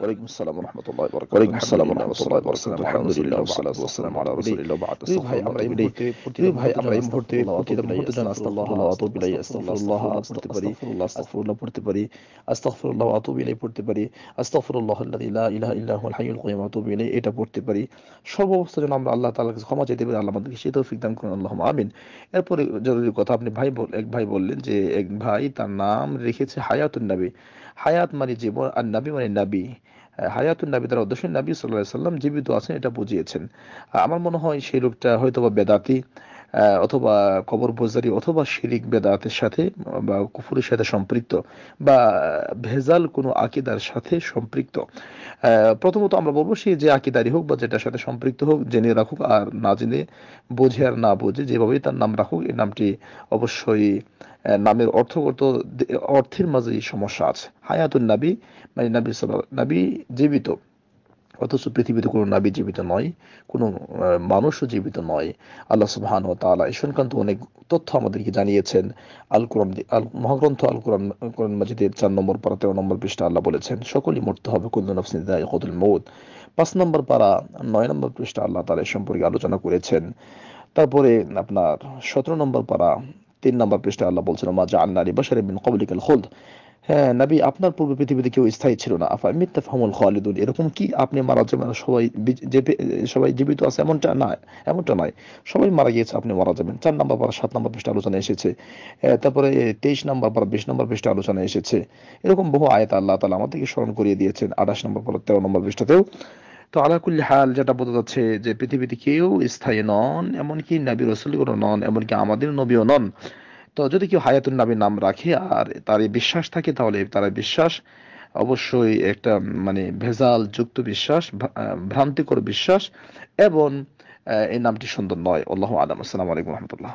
পারি এটা পড়তে পারি যেন আমরা আল্লাহ তাআলার ক্ষমা পারি আল্লাহ আমাদেরকে করুন আমিন এরপরে জরুরি কথা আপনি ভাই এক ভাই বললেন যে এক ভাই তার নাম রেখেছে হায়াত নবী হায়াত মানে জীবন আর নবী মানে নবী হায়াতুল নাবী দ্বারা উদ্দেশ্য নাবী সাল্লাহ সাল্লাম জীবিত আছেন এটা বুঝিয়েছেন আমার মনে হয় সেই লোকটা হয়তো বা বেদাতি অথবা কবর বোজারি অথবা শিরিক বেদাতের সাথে বা কুফুরের সাথে সম্পৃক্ত বা ভেজাল কোনো আকিদার সাথে সম্পৃক্ত প্রথমত আমরা বলবো সে যে আকিদারি হোক বা যেটার সাথে সম্পৃক্ত হোক জেনে রাখুক আর না জেনে বোঝে আর না বোঝে যেভাবেই তার নাম রাখুক এই নামটি অবশ্যই নামের অর্থগত অর্থের মাঝে সমস্যা আছে হায়াতুল নাবি মানে নাবি নাবি জীবিত অথচ পৃথিবীতে কোনো নাবি জীবিত নয় কোনো মানুষও জীবিত নয় আল্লাহ সুবাহান ও তালা এ সংক্রান্ত অনেক তথ্য আমাদেরকে জানিয়েছেন আল কোরআন আল মহাগ্রন্থ আল কোরআন কোরআন মাজিদের চার নম্বর পাড়া তেরো নম্বর পৃষ্ঠা আল্লাহ বলেছেন সকলই মরতে হবে কুন্দনফসিদায় কদুল মৌদ পাঁচ নম্বর পাড়া নয় নম্বর পৃষ্ঠা আল্লাহ তালা এ সম্পর্কে আলোচনা করেছেন তারপরে আপনার সতেরো নম্বর পাড়া তিন নম্বর পৃষ্ঠা আল্লাহ বলছেন মা জা আল্লাহ বাসারে বিন কবলিকাল হোল্ড হ্যাঁ নাবি আপনার পূর্বে পৃথিবীতে কেউ স্থায়ী ছিল না আফা মিথ্যা খালিদুন এরকম কি আপনি মারা যাবেন সবাই সবাই জীবিত আছে এমনটা না এমনটা নয় সবাই মারা গিয়েছে আপনি মারা যাবেন চার নম্বর পারা সাত নম্বর পৃষ্ঠা আলোচনা এসেছে তারপরে তেইশ নম্বর পারা বিশ নম্বর পৃষ্ঠা আলোচনা এসেছে এরকম বহু আল্লাহ তালা আমাদেরকে স্মরণ করিয়ে দিয়েছেন আঠাশ নম্বর পারা তেরো নম্বর পৃষ্ঠাতেও তো আলাকুল্লি হাল যেটা বোঝা যাচ্ছে যে পৃথিবীতে কেউ স্থায়ী নন এমনকি নবী রসুলিও নন এমনকি আমাদের নবীও নন তো যদি কেউ হায়াতুন নাবির নাম রাখে আর তার এই বিশ্বাস থাকে তাহলে তার বিশ্বাস অবশ্যই একটা মানে ভেজাল যুক্ত বিশ্বাস ভ্রান্তিকর বিশ্বাস এবং এই নামটি সুন্দর নয় আল্লাহ আলম আসসালামু আলাইকুম রহমতুল্লাহ